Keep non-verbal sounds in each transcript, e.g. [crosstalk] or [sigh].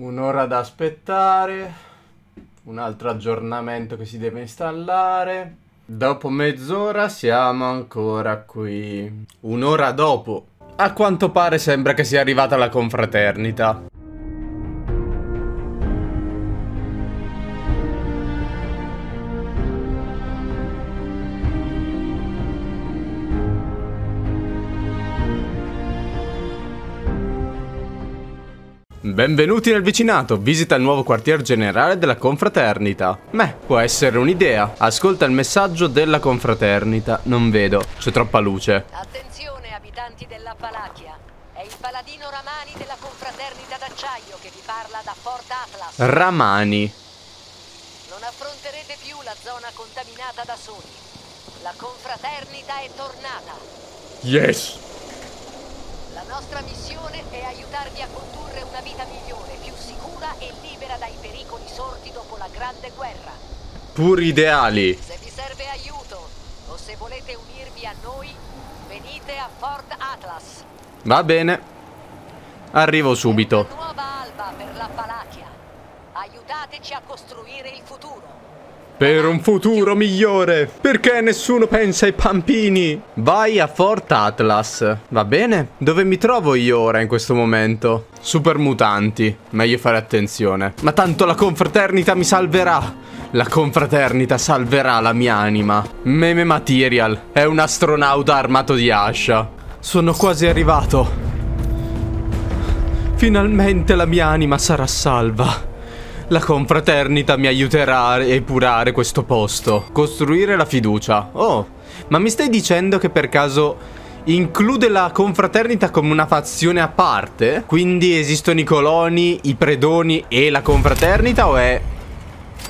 Un'ora da aspettare, un altro aggiornamento che si deve installare. Dopo mezz'ora siamo ancora qui. Un'ora dopo. A quanto pare sembra che sia arrivata la confraternita. Benvenuti nel vicinato, visita il nuovo quartier generale della confraternita. Beh, può essere un'idea. Ascolta il messaggio della confraternita. Non vedo, c'è troppa luce. Attenzione abitanti della Palachia. È il paladino Ramani della confraternita d'acciaio che vi parla da Fort Atlas. Ramani. Non affronterete più la zona contaminata da soli. La confraternita è tornata. Yes. La nostra missione è aiutarvi a vita migliore, più sicura e libera dai pericoli sorti dopo la Grande Guerra. Puri ideali. Se vi serve aiuto o se volete unirvi a noi, venite a Fort Atlas. Va bene. Arrivo subito. Nuova alba per la Palachia. Aiutateci a costruire il futuro. Per un futuro migliore. Perché nessuno pensa ai pampini? Vai a Fort Atlas. Va bene? Dove mi trovo io ora in questo momento? Super mutanti. Meglio fare attenzione. Ma tanto la confraternita mi salverà. La confraternita salverà la mia anima. Meme Material. È un astronauta armato di ascia. Sono quasi arrivato. Finalmente la mia anima sarà salva. La confraternita mi aiuterà a epurare questo posto. Costruire la fiducia. Oh, ma mi stai dicendo che per caso include la confraternita come una fazione a parte? Quindi esistono i coloni, i predoni e la confraternita o è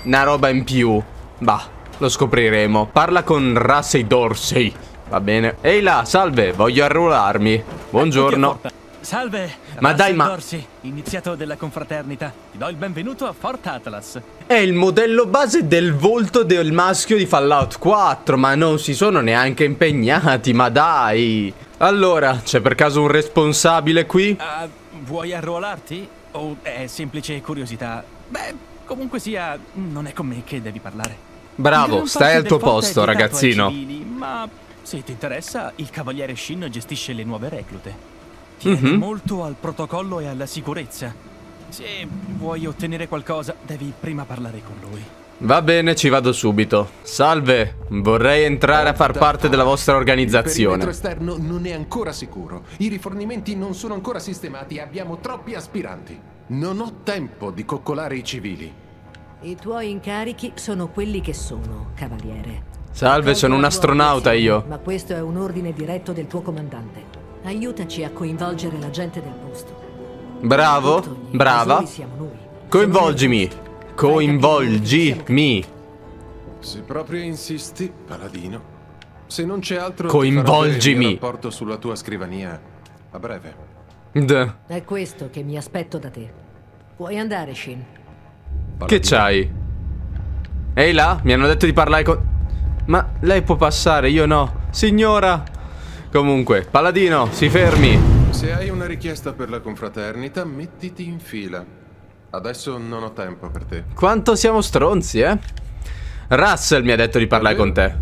una roba in più? Bah, lo scopriremo. Parla con Rassei Dorsey. Va bene. Ehi là, salve, voglio arruolarmi. Buongiorno. Salve! Ma dai, ma... Dorsi, iniziato della confraternita. Ti do il benvenuto a Fort Atlas. È il modello base del volto del maschio di Fallout 4, ma non si sono neanche impegnati, ma dai! Allora, c'è per caso un responsabile qui? Uh, vuoi arruolarti? O è semplice curiosità? Beh, comunque sia, non è con me che devi parlare. Bravo, stai al tuo posto, ragazzino. Civili, ma se ti interessa, il cavaliere Shin gestisce le nuove reclute tiene mm -hmm. molto al protocollo e alla sicurezza. Se vuoi ottenere qualcosa, devi prima parlare con lui. Va bene, ci vado subito. Salve, vorrei entrare a far parte della vostra organizzazione. Il esterno non è ancora sicuro. I rifornimenti non sono ancora sistemati e abbiamo troppi aspiranti. Non ho tempo di coccolare i civili. I tuoi incarichi sono quelli che sono, cavaliere. Salve, sono un astronauta io. Ma questo è un ordine diretto del tuo comandante. Aiutaci a coinvolgere la gente del posto. Bravo, brava. Coinvolgimi. Coinvolgimi. Se proprio insisti, paladino. Se non c'è altro Coinvolgimi. porto sulla tua scrivania a breve. D. È questo che mi aspetto da te. Puoi andare, Shin. Che c'hai? Ehi là, mi hanno detto di parlare con Ma lei può passare, io no. Signora Comunque, Paladino, si fermi. Se hai una richiesta per la confraternita, mettiti in fila. Adesso non ho tempo per te. Quanto siamo stronzi, eh? Russell mi ha detto di parlare con te.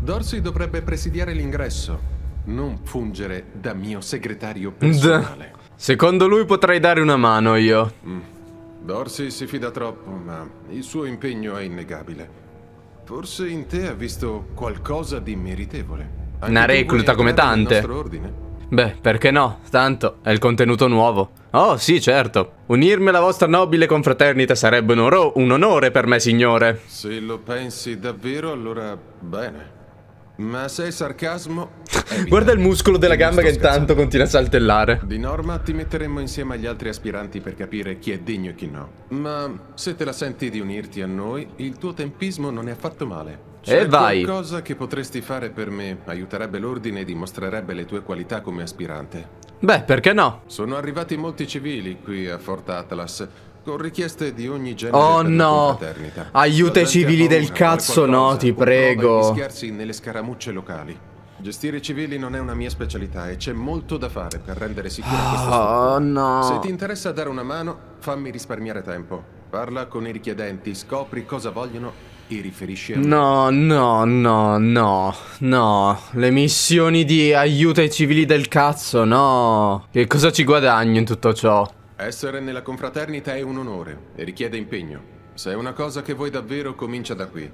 Dorsey dovrebbe presidiare l'ingresso, non fungere da mio segretario personale. [laughs] Secondo lui potrei dare una mano io. Mm. Dorsey si fida troppo, ma il suo impegno è innegabile. Forse in te ha visto qualcosa di meritevole. Anche Una recluta come tante. Beh, perché no? Tanto è il contenuto nuovo. Oh, sì, certo. Unirmi alla vostra nobile confraternita sarebbe un, oro, un onore per me, signore. Se lo pensi davvero, allora bene. Ma se è sarcasmo... [laughs] Guarda il muscolo della gamba che scherzando. intanto continua a saltellare. Di norma ti metteremmo insieme agli altri aspiranti per capire chi è degno e chi no. Ma se te la senti di unirti a noi, il tuo tempismo non è affatto male e vai. qualcosa che potresti fare per me aiuterebbe l'ordine e dimostrerebbe le tue qualità come aspirante. Beh, perché no? Sono arrivati molti civili qui a Fort Atlas con richieste di ogni genere Oh no! Aiuta i civili del cazzo, no, ti prego. Scherzi nelle scaramucce locali. Gestire i civili non è una mia specialità e c'è molto da fare per rendere sicura oh, questa struttura. Oh no! Se ti interessa dare una mano, fammi risparmiare tempo. Parla con i richiedenti, scopri cosa vogliono e riferisce a lui. No, no, no, no, no. Le missioni di aiuto ai civili del cazzo, no. Che cosa ci guadagno in tutto ciò? Essere nella confraternita è un onore e richiede impegno. Se è una cosa che vuoi davvero, comincia da qui.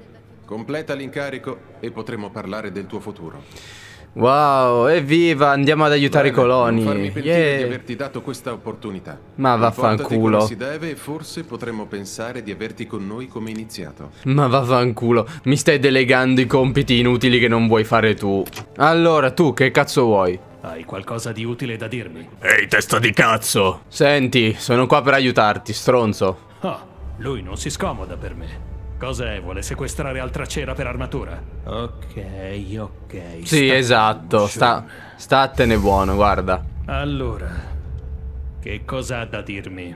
Completa l'incarico e potremo parlare del tuo futuro. Wow, evviva, andiamo ad aiutare Bene, i coloni. Non farmi pentire yeah. di averti dato questa opportunità. Ma vaffanculo. Come si deve forse potremmo pensare di averti con noi come iniziato. Ma vaffanculo, mi stai delegando i compiti inutili che non vuoi fare tu. Allora, tu che cazzo vuoi? Hai qualcosa di utile da dirmi? Ehi, testa di cazzo! Senti, sono qua per aiutarti, stronzo. Ah, oh, lui non si scomoda per me. Cosa è? Vuole sequestrare altra cera per armatura? Ok, ok. Sì, esatto. Sta, statene buono, guarda. Allora, che cosa ha da dirmi?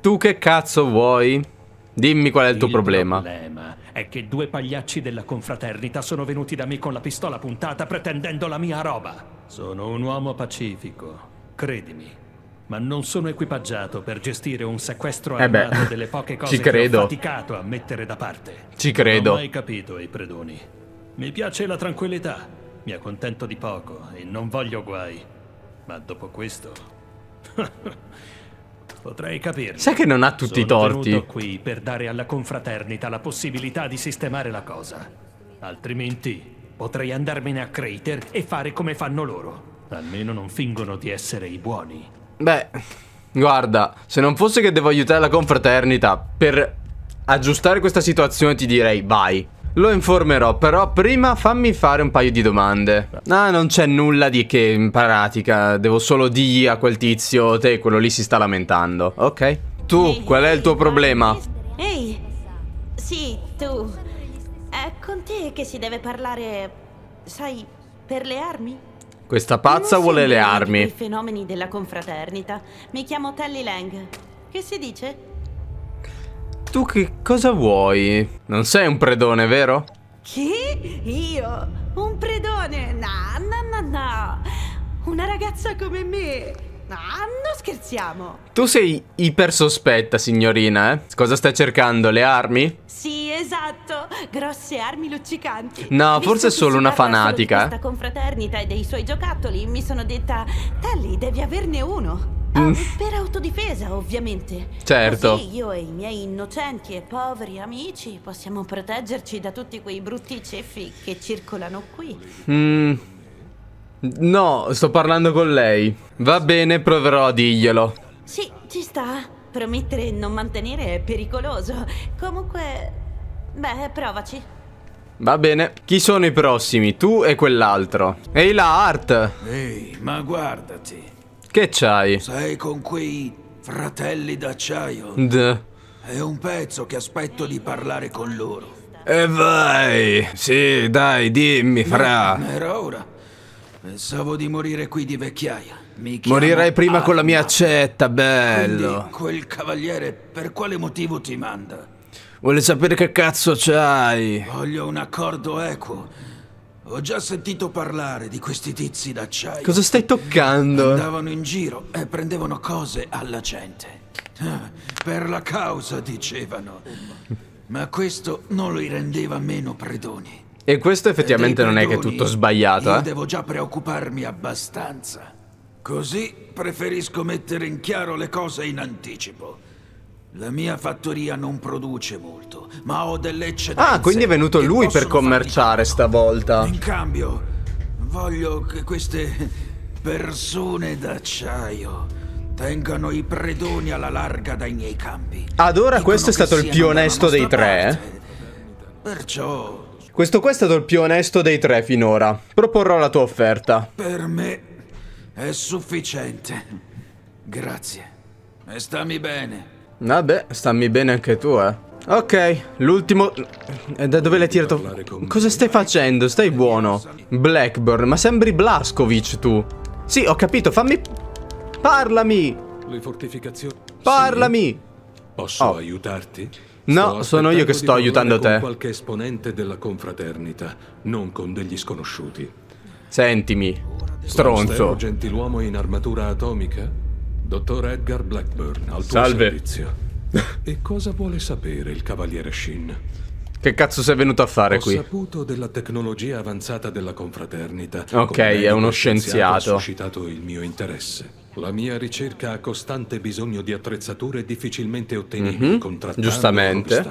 Tu che cazzo vuoi? Dimmi qual è il tuo problema. Il problema è che due pagliacci della confraternita sono venuti da me con la pistola puntata pretendendo la mia roba. Sono un uomo pacifico, credimi ma non sono equipaggiato per gestire un sequestro eh beh, delle poche cose ci credo. che ho faticato a mettere da parte. Ci credo. Non ho mai capito i predoni. Mi piace la tranquillità, mi accontento di poco e non voglio guai. Ma dopo questo... [laughs] potrei capirlo. Sai che non ha tutti sono i torti. Sono qui per dare alla confraternita la possibilità di sistemare la cosa. Altrimenti potrei andarmene a Crater e fare come fanno loro. Almeno non fingono di essere i buoni. Beh, guarda, se non fosse che devo aiutare la confraternita per aggiustare questa situazione ti direi vai. Lo informerò, però prima fammi fare un paio di domande. Ah, non c'è nulla di che in pratica, devo solo dirgli a quel tizio, te quello lì si sta lamentando, ok? Tu, qual è il tuo problema? Ehi, sì, tu. È con te che si deve parlare, sai, per le armi? Questa pazza vuole le armi. I fenomeni della confraternita. Mi chiamo Telly Lang. Che si dice? Tu che cosa vuoi? Non sei un predone, vero? Chi? Io? Un predone? No, no, no, no. Una ragazza come me Ah, non scherziamo. Tu sei iper sospetta, signorina, eh? Cosa stai cercando? Le armi? Sì, esatto. Grosse armi luccicanti. No, Visto forse è solo una fanatica. Solo questa confraternita e dei suoi giocattoli, mi sono detta, Tally, devi averne uno. Oh, per autodifesa, ovviamente. Certo. Così io e i miei innocenti e poveri amici possiamo proteggerci da tutti quei brutti ceffi che circolano qui. Mmm. No, sto parlando con lei. Va bene, proverò a dirglielo. Sì, ci sta. Promettere e non mantenere è pericoloso. Comunque... Beh, provaci. Va bene. Chi sono i prossimi? Tu e quell'altro. Ehi là, Art! Ehi, ma guardati. Che c'hai? Sei con quei fratelli d'acciaio? D. È un pezzo che aspetto di parlare con loro. E vai! Sì, dai, dimmi, fra. Ma era ora. Pensavo di morire qui di vecchiaia. Mi Morirai prima Anna. con la mia accetta, bello. Quindi quel cavaliere per quale motivo ti manda? Vuole sapere che cazzo c'hai? Voglio un accordo equo. Ho già sentito parlare di questi tizi d'acciaio. Cosa stai toccando? Andavano in giro e prendevano cose alla gente. Ah, per la causa, dicevano. Ma questo non li rendeva meno predoni. E questo effettivamente non è che è tutto sbagliato, io eh? devo già preoccuparmi abbastanza. Così preferisco mettere in chiaro le cose in anticipo. La mia fattoria non produce molto, ma ho delle eccedenze. Ah, quindi è venuto lui per commerciare stavolta. In cambio, voglio che queste persone d'acciaio tengano i predoni alla larga dai miei campi. Ad ora Dicono questo è stato il più onesto dei tre. Parte. Eh. Perciò questo qua è stato il più onesto dei tre finora. Proporrò la tua offerta. Per me è sufficiente. Grazie. E stammi bene. Vabbè, ah, stammi bene anche tu, eh. Ok, l'ultimo... Da dove l'hai tirato? Cosa stai facendo? Stai buono. Blackburn, ma sembri Blaskovic tu. Sì, ho capito, fammi... Parlami! Le fortificazioni... Parlami! Sì. Posso oh. aiutarti? No, sono io che sto aiutando te. Con qualche esponente della confraternita, non con degli sconosciuti. Sentimi, stronzo. gentiluomo in armatura atomica? Dottor Edgar Blackburn, al Salve. servizio. [laughs] E cosa vuole sapere il cavaliere Shin? Che cazzo sei venuto a fare Ho qui? Ho saputo della tecnologia avanzata della confraternita. Ok, è uno scienziato. Ha suscitato il mio interesse. La mia ricerca ha costante bisogno di attrezzature difficilmente ottenibili mm-hmm. contrattando Giustamente.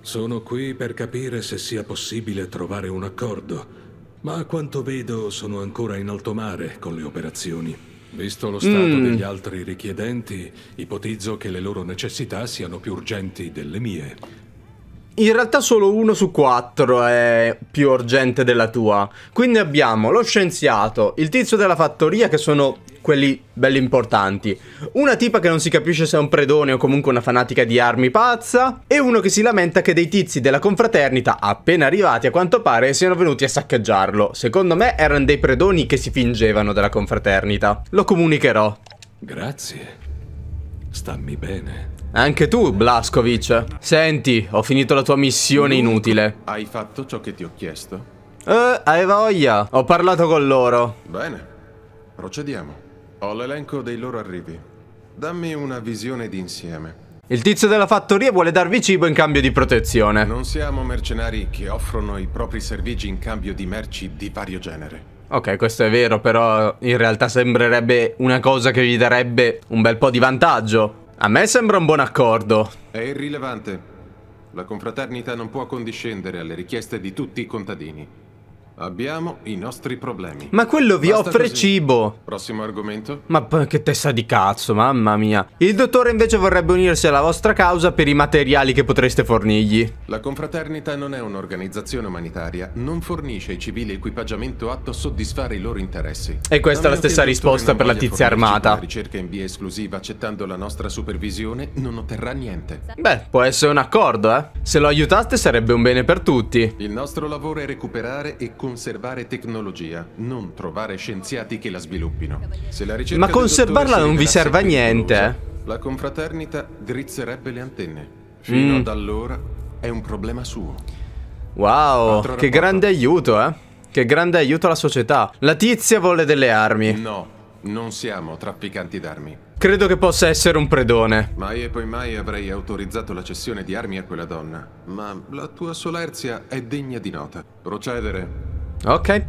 Sono qui per capire se sia possibile trovare un accordo, ma a quanto vedo sono ancora in alto mare con le operazioni. Visto lo stato mm. degli altri richiedenti, ipotizzo che le loro necessità siano più urgenti delle mie. In realtà solo uno su quattro è più urgente della tua. Quindi abbiamo lo scienziato, il tizio della fattoria che sono quelli belli importanti. Una tipa che non si capisce se è un predone o comunque una fanatica di armi pazza. E uno che si lamenta che dei tizi della confraternita, appena arrivati a quanto pare, siano venuti a saccheggiarlo. Secondo me erano dei predoni che si fingevano della confraternita. Lo comunicherò. Grazie. Stammi bene. Anche tu, Blaskovic. Senti, ho finito la tua missione inutile. Hai fatto ciò che ti ho chiesto? Eh, hai voglia. Ho parlato con loro. Bene, procediamo. Ho l'elenco dei loro arrivi. Dammi una visione d'insieme. Il tizio della fattoria vuole darvi cibo in cambio di protezione. Non siamo mercenari che offrono i propri servigi in cambio di merci di vario genere. Ok, questo è vero, però in realtà sembrerebbe una cosa che vi darebbe un bel po' di vantaggio. A me sembra un buon accordo. È irrilevante. La confraternita non può condiscendere alle richieste di tutti i contadini. Abbiamo i nostri problemi. Ma quello vi Basta offre così. cibo. Prossimo argomento? Ma che testa di cazzo, mamma mia. Il dottore invece vorrebbe unirsi alla vostra causa per i materiali che potreste fornirgli. La confraternita non è un'organizzazione umanitaria, non fornisce ai civili equipaggiamento atto a soddisfare i loro interessi. E questa è la stessa risposta per la tizia armata. La ricerca in via esclusiva accettando la nostra supervisione non otterrà niente. Beh, può essere un accordo, eh. Se lo aiutaste sarebbe un bene per tutti. Il nostro lavoro è recuperare e conservare tecnologia, non trovare scienziati che la sviluppino. La Ma conservarla non vi serve a niente. Eh? la confraternita drizzerebbe le antenne. Fino mm. ad allora è un problema suo. Wow, Altro che grande aiuto, eh. Che grande aiuto alla società. La tizia vuole delle armi. No, non siamo trafficanti d'armi. Credo che possa essere un predone. Mai e poi mai avrei autorizzato la cessione di armi a quella donna. Ma la tua solerzia è degna di nota. Procedere Ok.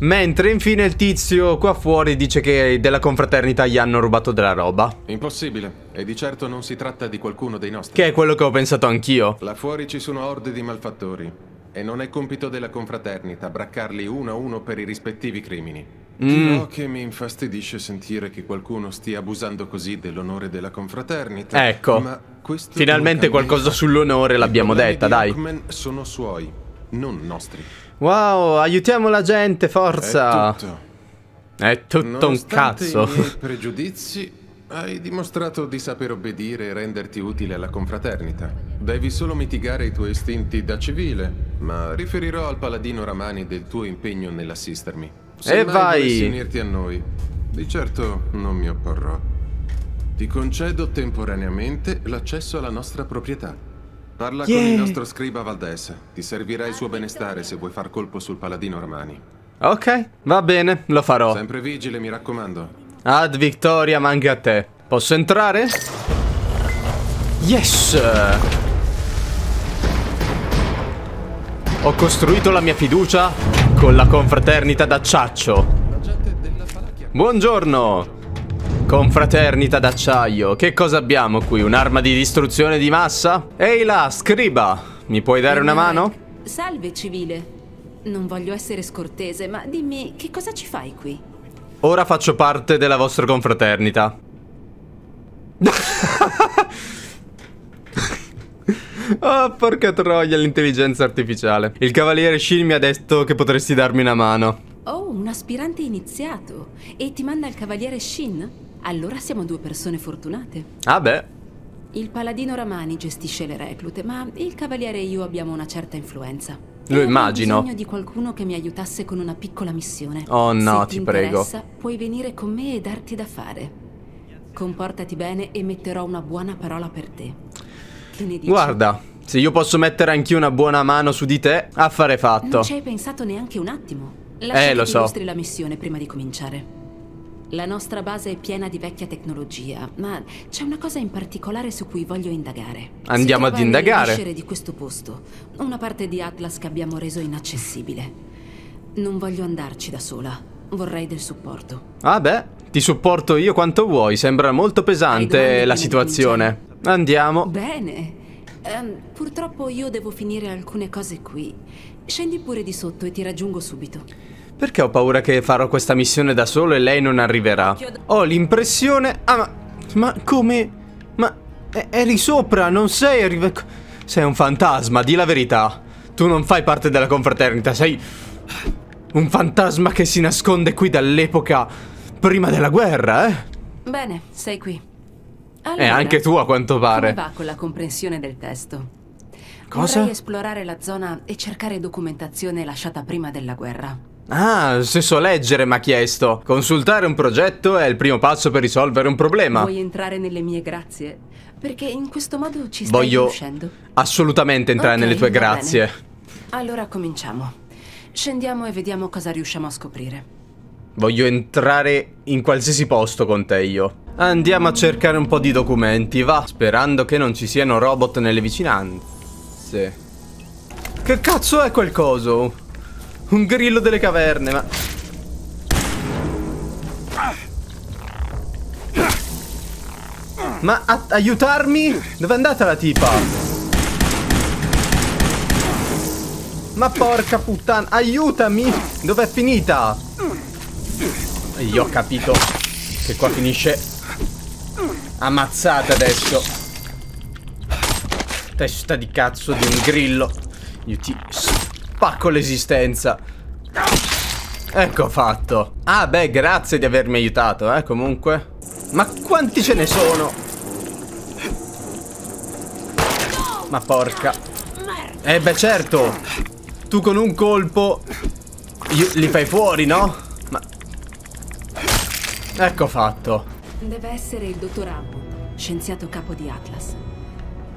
Mentre infine il tizio qua fuori dice che della confraternita gli hanno rubato della roba. Impossibile. E di certo non si tratta di qualcuno dei nostri. Che è quello che ho pensato anch'io. Là fuori ci sono orde di malfattori. E non è compito della confraternita braccarli uno a uno per i rispettivi crimini. Mm. Però che mi infastidisce sentire che qualcuno stia abusando così dell'onore della confraternita. Ecco. Finalmente qualcosa sull'onore l'abbiamo detta, dai. I sono suoi non nostri. Wow, aiutiamo la gente, forza! È tutto. È tutto un cazzo. I miei pregiudizi, hai dimostrato di saper obbedire e renderti utile alla confraternita. Devi solo mitigare i tuoi istinti da civile, ma riferirò al paladino Ramani del tuo impegno nell'assistermi. Se e vai! unirti a noi, di certo non mi opporrò. Ti concedo temporaneamente l'accesso alla nostra proprietà. Parla yeah. con il nostro scriba Valdes. Ti servirà il suo benestare se vuoi far colpo sul paladino Romani. Ok, va bene, lo farò. Sempre vigile, mi raccomando. Ad Victoria, manca a te. Posso entrare? Yes! Ho costruito la mia fiducia con la confraternita da Ciaccio. Buongiorno! Confraternita d'acciaio. Che cosa abbiamo qui? Un'arma di distruzione di massa? Ehi là, scriba! Mi puoi dare una mano? Salve, civile. Non voglio essere scortese, ma dimmi, che cosa ci fai qui? Ora faccio parte della vostra confraternita. [laughs] Oh, porca troia, l'intelligenza artificiale. Il cavaliere Shin mi ha detto che potresti darmi una mano. Oh, un aspirante iniziato. E ti manda il cavaliere Shin? Allora siamo due persone fortunate. Ah beh. Il paladino Ramani gestisce le reclute, ma il cavaliere e io abbiamo una certa influenza. Lo immagino. Ho bisogno di qualcuno che mi aiutasse con una piccola missione. Oh no, Se ti, ti prego. puoi venire con me e darti da fare. Comportati bene e metterò una buona parola per te. Che ne dici? Guarda, se io posso mettere anch'io una buona mano su di te, affare fatto. Non ci hai pensato neanche un attimo. Eh, Lascia eh, lo so. illustri la missione prima di cominciare. La nostra base è piena di vecchia tecnologia, ma c'è una cosa in particolare su cui voglio indagare. Andiamo ad indagare. di questo posto, una parte di Atlas che abbiamo reso inaccessibile. Non voglio andarci da sola, vorrei del supporto. Ah beh, ti supporto io quanto vuoi, sembra molto pesante la situazione. Andiamo. Bene. Um, purtroppo io devo finire alcune cose qui. Scendi pure di sotto e ti raggiungo subito. Perché ho paura che farò questa missione da solo e lei non arriverà? Ho l'impressione... Ah, ma... Ma come... Ma... Eri sopra, non sei arrivato... Ecco, sei un fantasma, di la verità. Tu non fai parte della confraternita, sei... Un fantasma che si nasconde qui dall'epoca... Prima della guerra, eh? Bene, sei qui. Eh, allora, eh, anche tu a quanto pare. Come va con la comprensione del testo? Cosa? Vorrei esplorare la zona e cercare documentazione lasciata prima della guerra. Ah, se so leggere mi ha chiesto. Consultare un progetto è il primo passo per risolvere un problema. Vuoi entrare nelle mie grazie? Perché in questo modo ci stai Voglio riuscendo. assolutamente entrare okay, nelle tue grazie. Bene. Allora cominciamo. Scendiamo e vediamo cosa riusciamo a scoprire. Voglio entrare in qualsiasi posto con te io. Andiamo a cercare un po' di documenti, va. Sperando che non ci siano robot nelle vicinanze. Che cazzo è quel coso? Un grillo delle caverne, ma... Ma aiutarmi? Dove è andata la tipa? Ma porca puttana, aiutami! Dov'è finita? Io ho capito che qua finisce ammazzata adesso. Testa di cazzo di un grillo. Io ti spacco l'esistenza. Ecco fatto. Ah, beh, grazie di avermi aiutato, eh, comunque. Ma quanti ce ne sono? Ma porca. Eh, beh, certo. Tu con un colpo... li fai fuori, no? Ma... Ecco fatto. Deve essere il dottor Hammond, scienziato capo di Atlas.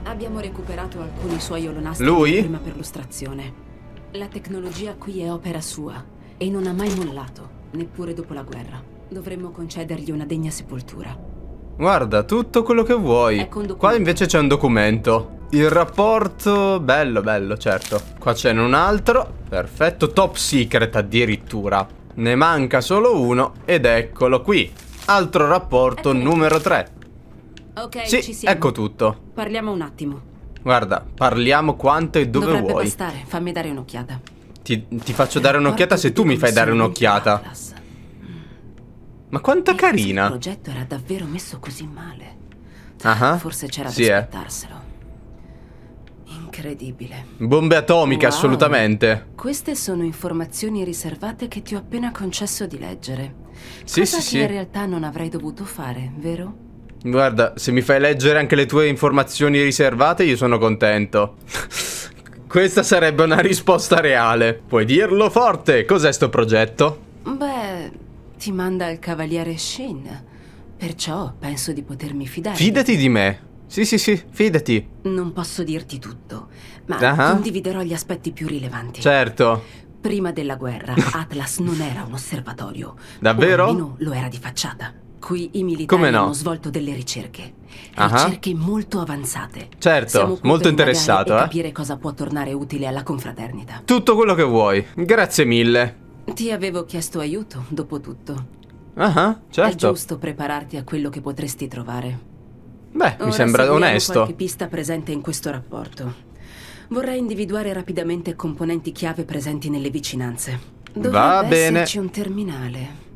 Abbiamo recuperato alcuni suoi olonastri Lui? prima perlustrazione. La tecnologia qui è opera sua e non ha mai mollato, neppure dopo la guerra. Dovremmo concedergli una degna sepoltura. Guarda, tutto quello che vuoi. Qua invece c'è un documento. Il rapporto... Bello, bello, certo. Qua ce n'è un altro. Perfetto, top secret addirittura. Ne manca solo uno ed eccolo qui. Altro rapporto ecco numero 3. Ok, sì, ecco tutto. Parliamo un attimo. Guarda, parliamo quanto e dove Dovrebbe vuoi. Bastare. Fammi dare un'occhiata. Ti, ti, faccio dare un'occhiata se tu mi fai dare un'occhiata. Ma quanto eh, carina. Il progetto era davvero messo così male. Uh -huh. Forse c'era sì, da eh. aspettarselo. Incredibile. Bombe atomiche, wow. assolutamente. Queste sono informazioni riservate che ti ho appena concesso di leggere. Sì, Cosa sì, che sì. in realtà non avrei dovuto fare, vero? Guarda, se mi fai leggere anche le tue informazioni riservate, io sono contento. [laughs] Questa sarebbe una risposta reale. Puoi dirlo forte, cos'è sto progetto? Beh, ti manda il cavaliere Shin. Perciò penso di potermi fidare. Fidati di me. Sì, sì, sì, fidati. Non posso dirti tutto, ma uh ah. -huh. condividerò gli aspetti più rilevanti. Certo. Prima della guerra, Atlas non era un osservatorio. Davvero? O almeno lo era di facciata. Qui i militari no? hanno svolto delle ricerche. Uh -huh. molto avanzate. Certo, molto interessato. Eh? capire cosa può tornare utile alla confraternita. Tutto quello che vuoi. Grazie mille. Ti avevo chiesto aiuto, dopo tutto. Ah, uh -huh, certo. È giusto prepararti a quello che potresti trovare. Beh, Ora mi sembra onesto. qualche pista presente in questo rapporto. Vorrei individuare rapidamente componenti chiave presenti nelle vicinanze. Dovrebbe Va bene. esserci un terminale.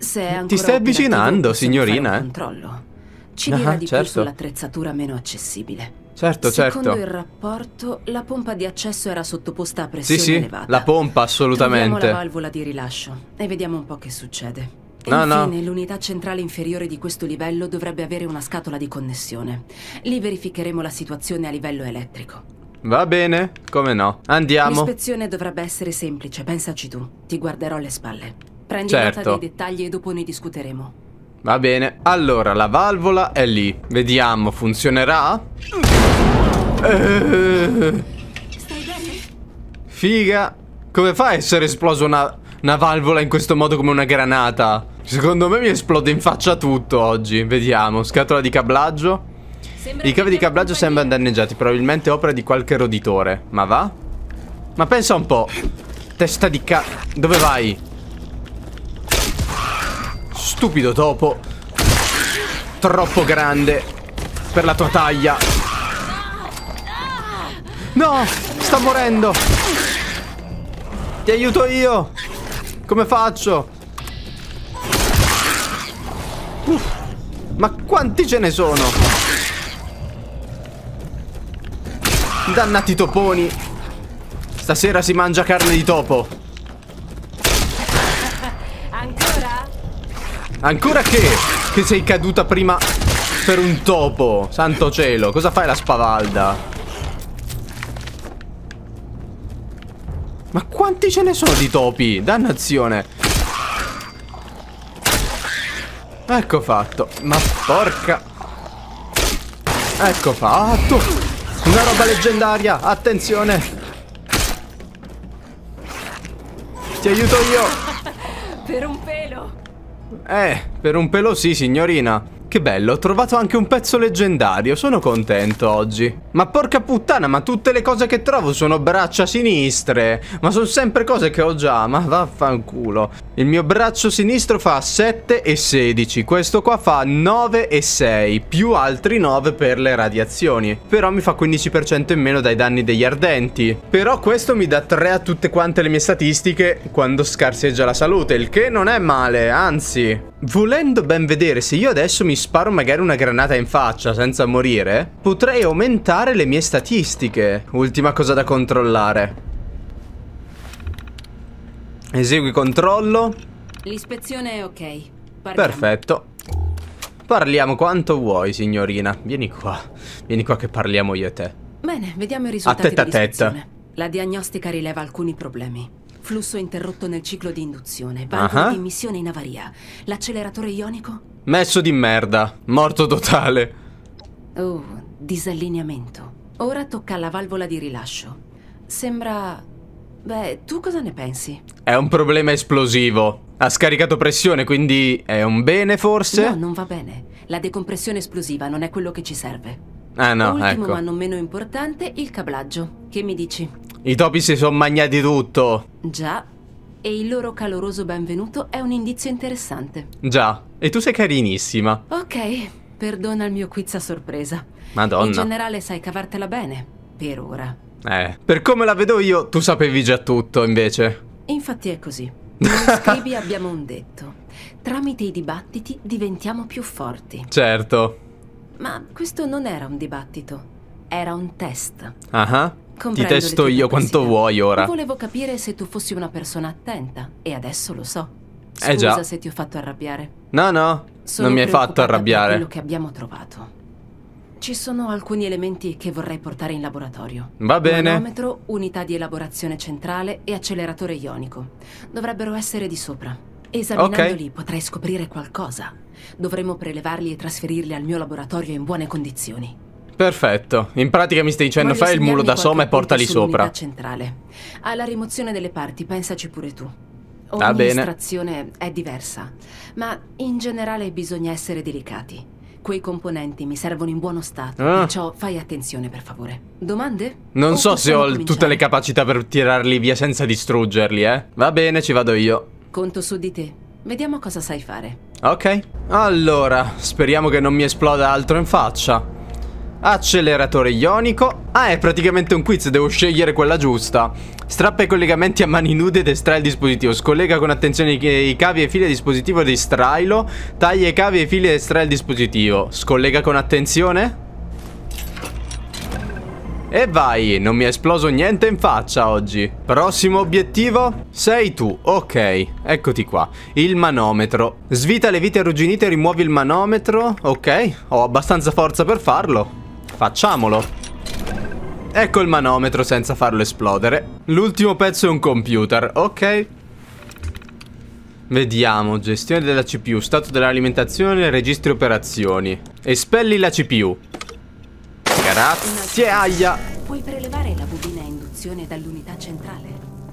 Se è Ti stai avvicinando, signorina. Eh? Controllo. Ci ah, dirà di certo. più sull'attrezzatura meno accessibile. Certo, certo. Secondo il rapporto, la pompa di accesso era sottoposta a pressione sì, sì, elevata. la pompa assolutamente. Troviamo la valvola di rilascio e vediamo un po' che succede. E no, infine, no. l'unità centrale inferiore di questo livello dovrebbe avere una scatola di connessione. Lì verificheremo la situazione a livello elettrico. Va bene, come no. Andiamo. L'ispezione dovrebbe essere semplice, pensaci tu. Ti guarderò alle spalle. Prendi certo. nota dei dettagli e dopo ne discuteremo. Va bene. Allora, la valvola è lì. Vediamo, funzionerà? Eh... Figa. Come fa a essere esplosa una, una valvola in questo modo come una granata? Secondo me mi esplode in faccia tutto oggi. Vediamo, scatola di cablaggio. I cavi di cablaggio sembrano danneggiati, probabilmente opera di qualche roditore. Ma va? Ma pensa un po'. Testa di ca... Dove vai? Stupido topo. Troppo grande per la tua taglia. No, sta morendo. Ti aiuto io. Come faccio? Uff, ma quanti ce ne sono? Dannati toponi. Stasera si mangia carne di topo. Ancora che Che sei caduta prima Per un topo Santo cielo Cosa fai la spavalda? Ma quanti ce ne sono di topi? Dannazione Ecco fatto Ma porca Ecco fatto Una roba leggendaria Attenzione Ti aiuto io [laughs] Per un pelo eh, per un pelo sì, signorina. Che bello, ho trovato anche un pezzo leggendario, sono contento oggi. Ma porca puttana, ma tutte le cose che trovo sono braccia sinistre. Ma sono sempre cose che ho già, ma vaffanculo. Il mio braccio sinistro fa 7 e 16, questo qua fa 9 e 6, più altri 9 per le radiazioni. Però mi fa 15% in meno dai danni degli ardenti. Però questo mi dà 3 a tutte quante le mie statistiche quando scarseggia la salute, il che non è male, anzi... Volendo ben vedere, se io adesso mi sparo magari una granata in faccia senza morire, potrei aumentare le mie statistiche. Ultima cosa da controllare. Esegui controllo. L'ispezione è ok. Parliamo. Perfetto. Parliamo quanto vuoi, signorina. Vieni qua. Vieni qua che parliamo io e te. Bene, vediamo i risultati a tetta, tetta. La diagnostica rileva alcuni problemi. Flusso interrotto nel ciclo di induzione. Banco uh -huh. di immissione in avaria. L'acceleratore ionico? Messo di merda. Morto totale. Oh, disallineamento. Ora tocca alla valvola di rilascio. Sembra... Beh, tu cosa ne pensi? È un problema esplosivo. Ha scaricato pressione, quindi è un bene forse? No, non va bene. La decompressione esplosiva non è quello che ci serve. Ah no, Ultimo, ecco. ma non meno importante, il cablaggio. Che mi dici? I topi si sono magnati tutto. Già. E il loro caloroso benvenuto è un indizio interessante. Già. E tu sei carinissima. Ok, perdona il mio quiz a sorpresa. Madonna. In generale sai cavartela bene, per ora. Eh, per come la vedo io, tu sapevi già tutto, invece. Infatti è così. Noi [laughs] scrivi abbiamo un detto. Tramite i dibattiti diventiamo più forti. Certo. Ma questo non era un dibattito, era un test. Ah, uh -huh. ti testo io quanto vuoi ora. Volevo capire se tu fossi una persona attenta e adesso lo so. Scusa eh già. se ti ho fatto arrabbiare. No, no, Sono non mi hai fatto arrabbiare. quello che abbiamo trovato. Ci sono alcuni elementi che vorrei portare in laboratorio. Va bene. Manometro, unità di elaborazione centrale e acceleratore ionico. Dovrebbero essere di sopra. Esaminandoli okay. potrei scoprire qualcosa. Dovremmo prelevarli e trasferirli al mio laboratorio in buone condizioni. Perfetto. In pratica mi stai dicendo Voglio fai il mulo da soma e portali sopra. centrale. Alla rimozione delle parti, pensaci pure tu. Ogni ah, estrazione è diversa, ma in generale bisogna essere delicati. Quei componenti mi servono in buono stato, ah. perciò fai attenzione per favore. Domande? Non o so se ho cominciare? tutte le capacità per tirarli via senza distruggerli, eh. Va bene, ci vado io. Conto su di te. Vediamo cosa sai fare. Ok. Allora, speriamo che non mi esploda altro in faccia. Acceleratore ionico. Ah, è praticamente un quiz, devo scegliere quella giusta. Strappa i collegamenti a mani nude ed estrae il dispositivo. Scollega con attenzione i cavi e fili del dispositivo e distrailo. Taglia i cavi e fili ed estrae il dispositivo. Scollega con attenzione. E vai, non mi è esploso niente in faccia oggi. Prossimo obiettivo? Sei tu, ok. Eccoti qua. Il manometro. Svita le vite arrugginite e rimuovi il manometro. Ok, ho abbastanza forza per farlo. Facciamolo. Ecco il manometro senza farlo esplodere. L'ultimo pezzo è un computer, ok. Vediamo, gestione della CPU, stato dell'alimentazione, registri operazioni. Espelli la CPU. Grazie Aia. Puoi prelevare la bobina a induzione dall'unità centrale?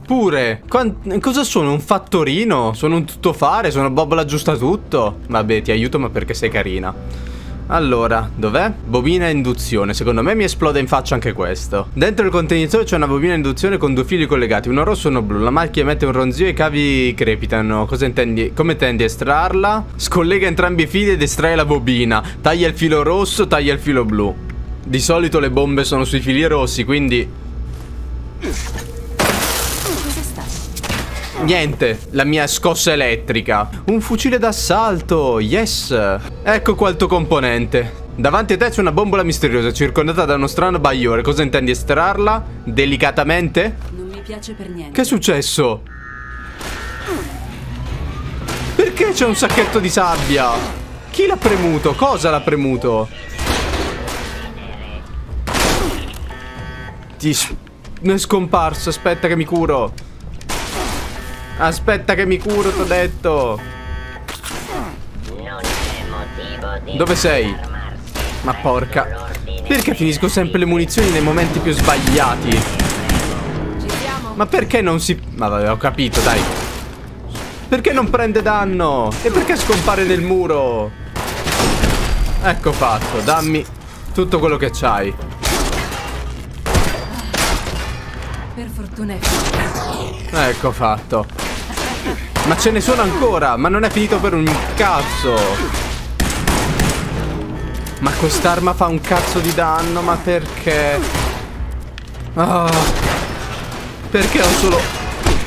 Pure Quant Cosa sono? Un fattorino? Sono un tuttofare? Sono Bob l'aggiusta tutto? Vabbè ti aiuto ma perché sei carina allora, dov'è? Bobina induzione. Secondo me mi esplode in faccia anche questo. Dentro il contenitore c'è una bobina induzione con due fili collegati, uno rosso e uno blu. La macchina emette un ronzio e i cavi crepitano. Cosa intendi? Come tendi a estrarla? Scollega entrambi i fili ed estrai la bobina. Taglia il filo rosso, taglia il filo blu. Di solito le bombe sono sui fili rossi, quindi... Niente, la mia scossa elettrica. Un fucile d'assalto, yes. Ecco qua il tuo componente. Davanti a te c'è una bombola misteriosa circondata da uno strano bagliore. Cosa intendi estrarla? Delicatamente? Non mi piace per niente. Che è successo? Perché c'è un sacchetto di sabbia? Chi l'ha premuto? Cosa l'ha premuto? Ti è scomparso, aspetta che mi curo. Aspetta che mi curo, t'ho detto. Dove sei? Ma porca. Perché finisco sempre le munizioni nei momenti più sbagliati? Ma perché non si... Ma vabbè, ho capito, dai. Perché non prende danno? E perché scompare nel muro? Ecco fatto, dammi tutto quello che c'hai. Per fortuna è finito. Ecco fatto. Ma ce ne sono ancora, ma non è finito per un cazzo. Ma quest'arma fa un cazzo di danno, ma perché? Oh, perché ho solo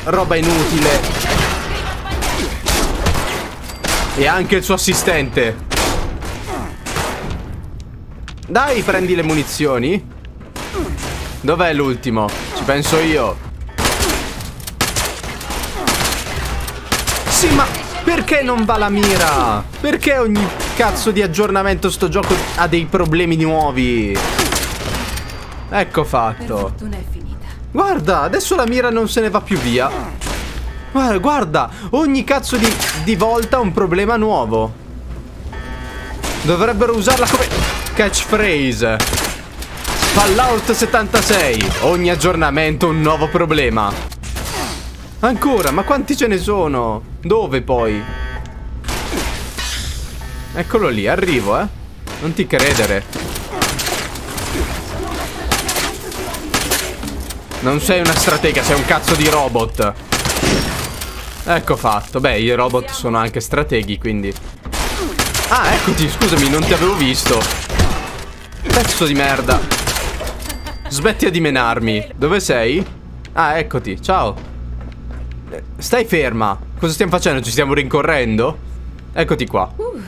roba inutile? E anche il suo assistente. Dai, prendi le munizioni. Dov'è l'ultimo? penso io. Sì, ma perché non va la mira? Perché ogni cazzo di aggiornamento sto gioco ha dei problemi nuovi? Ecco fatto. Guarda, adesso la mira non se ne va più via. Guarda, ogni cazzo di, di volta un problema nuovo. Dovrebbero usarla come catchphrase. Fallout 76. Ogni aggiornamento un nuovo problema. Ancora, ma quanti ce ne sono? Dove poi? Eccolo lì, arrivo, eh. Non ti credere. Non sei una stratega, sei un cazzo di robot. Ecco fatto. Beh, i robot sono anche strateghi, quindi... Ah, eccoti, scusami, non ti avevo visto. Pezzo di merda. Smetti di menarmi. Dove sei? Ah, eccoti. Ciao. Stai ferma. Cosa stiamo facendo? Ci stiamo rincorrendo? Eccoti qua. Uh,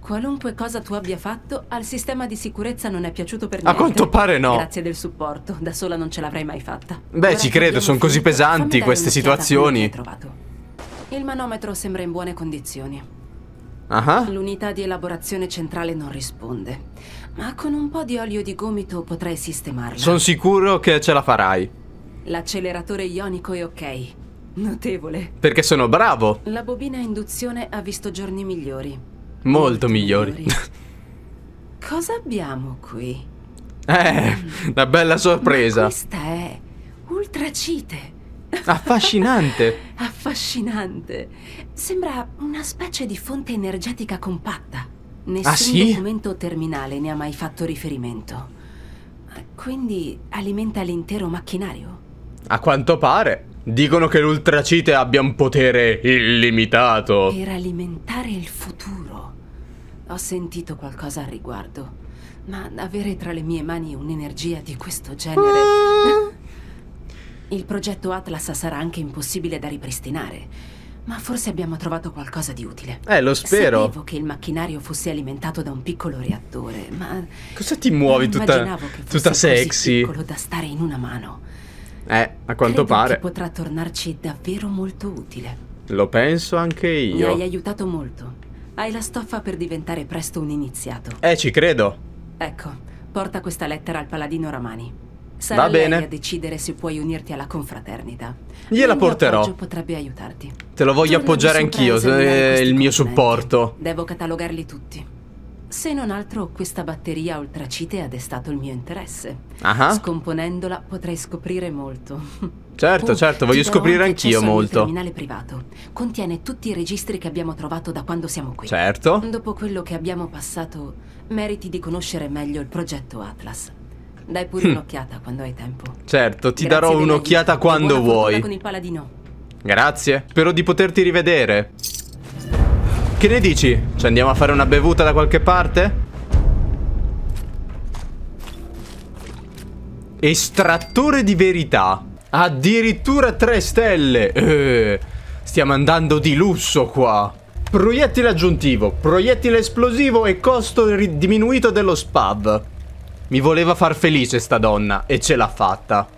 qualunque cosa tu abbia fatto, al sistema di sicurezza non è piaciuto per niente. A quanto pare no. Grazie del supporto. Da sola non ce l'avrei mai fatta. Beh, Ora ci credo. Sono così pesanti queste situazioni. Il manometro sembra in buone condizioni. Uh -huh. L'unità di elaborazione centrale non risponde ma con un po' di olio di gomito potrei sistemarla. Sono sicuro che ce la farai. L'acceleratore ionico è ok. Notevole. Perché sono bravo. La bobina a induzione ha visto giorni migliori. Molto, Molto migliori. migliori. [laughs] Cosa abbiamo qui? Eh, una bella sorpresa. Ma questa è ultracite. Affascinante. [laughs] Affascinante. Sembra una specie di fonte energetica compatta. Nessun ah, sì? documento terminale ne ha mai fatto riferimento. Quindi alimenta l'intero macchinario? A quanto pare. Dicono che l'ultracite abbia un potere illimitato. Per alimentare il futuro. Ho sentito qualcosa al riguardo. Ma avere tra le mie mani un'energia di questo genere... Ah. [laughs] Il progetto Atlas sarà anche impossibile da ripristinare. Ma forse abbiamo trovato qualcosa di utile. Eh, lo spero. Sapevo che il macchinario fosse alimentato da un piccolo reattore, ma... Cosa ti muovi tutta, che fosse tutta sexy? piccolo da stare in una mano. Eh, a quanto Credo pare. Che potrà tornarci davvero molto utile. Lo penso anche io. Mi hai aiutato molto. Hai la stoffa per diventare presto un iniziato. Eh, ci credo. Ecco, porta questa lettera al paladino Ramani. Sarà Va bene. a decidere se puoi unirti alla confraternita. Gliela il porterò. potrebbe aiutarti. Te lo voglio Torno appoggiare anch'io, eh, il mio supporto. Devo catalogarli tutti. Se non altro, questa batteria oltracite ha destato il mio interesse. Ah Scomponendola potrei scoprire molto. Certo, oh, certo, voglio scoprire anch'io molto. Il terminale privato contiene tutti i registri che abbiamo trovato da quando siamo qui. Certo. Dopo quello che abbiamo passato, meriti di conoscere meglio il progetto Atlas. Dai pure hm. un'occhiata quando hai tempo. Certo, ti Grazie darò un'occhiata quando vuoi. Con il paladino. Grazie. Spero di poterti rivedere. Che ne dici? Ci andiamo a fare una bevuta da qualche parte? Estrattore di verità. Addirittura tre stelle. Eh, stiamo andando di lusso qua. Proiettile aggiuntivo, proiettile esplosivo e costo diminuito dello spav. Mi voleva far felice sta donna e ce l'ha fatta.